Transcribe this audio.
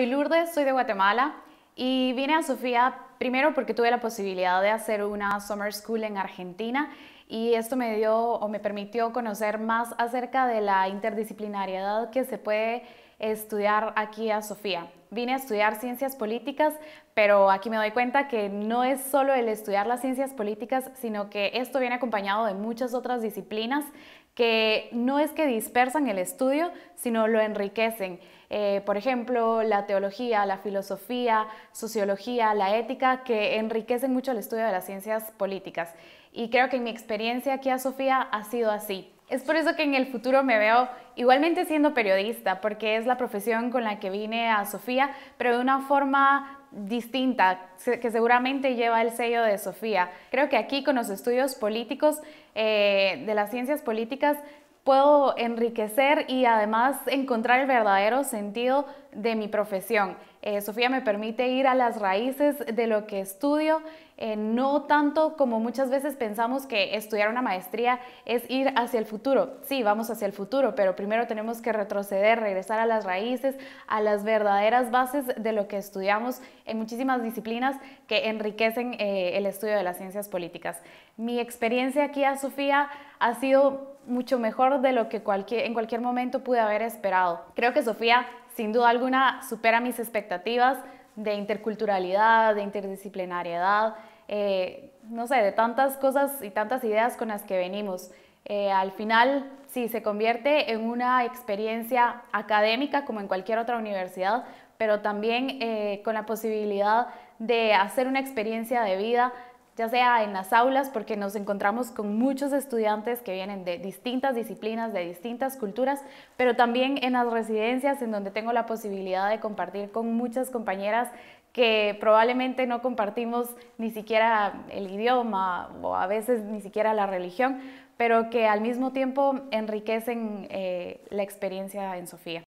Soy Lourdes, soy de Guatemala y vine a Sofía primero porque tuve la posibilidad de hacer una summer school en Argentina y esto me dio o me permitió conocer más acerca de la interdisciplinariedad que se puede estudiar aquí a Sofía vine a estudiar ciencias políticas, pero aquí me doy cuenta que no es solo el estudiar las ciencias políticas, sino que esto viene acompañado de muchas otras disciplinas que no es que dispersan el estudio, sino lo enriquecen. Eh, por ejemplo, la teología, la filosofía, sociología, la ética, que enriquecen mucho el estudio de las ciencias políticas. Y creo que en mi experiencia aquí a Sofía ha sido así. Es por eso que en el futuro me veo igualmente siendo periodista, porque es la profesión con la que vine a Sofía, pero de una forma distinta, que seguramente lleva el sello de Sofía. Creo que aquí con los estudios políticos eh, de las ciencias políticas puedo enriquecer y además encontrar el verdadero sentido de mi profesión. Eh, Sofía me permite ir a las raíces de lo que estudio, eh, no tanto como muchas veces pensamos que estudiar una maestría es ir hacia el futuro. Sí, vamos hacia el futuro, pero primero tenemos que retroceder, regresar a las raíces, a las verdaderas bases de lo que estudiamos en muchísimas disciplinas que enriquecen eh, el estudio de las ciencias políticas. Mi experiencia aquí a Sofía ha sido mucho mejor de lo que en cualquier momento pude haber esperado. Creo que Sofía, sin duda alguna, supera mis expectativas de interculturalidad, de interdisciplinariedad, eh, no sé, de tantas cosas y tantas ideas con las que venimos. Eh, al final, sí, se convierte en una experiencia académica como en cualquier otra universidad, pero también eh, con la posibilidad de hacer una experiencia de vida ya sea en las aulas, porque nos encontramos con muchos estudiantes que vienen de distintas disciplinas, de distintas culturas, pero también en las residencias, en donde tengo la posibilidad de compartir con muchas compañeras que probablemente no compartimos ni siquiera el idioma o a veces ni siquiera la religión, pero que al mismo tiempo enriquecen eh, la experiencia en Sofía.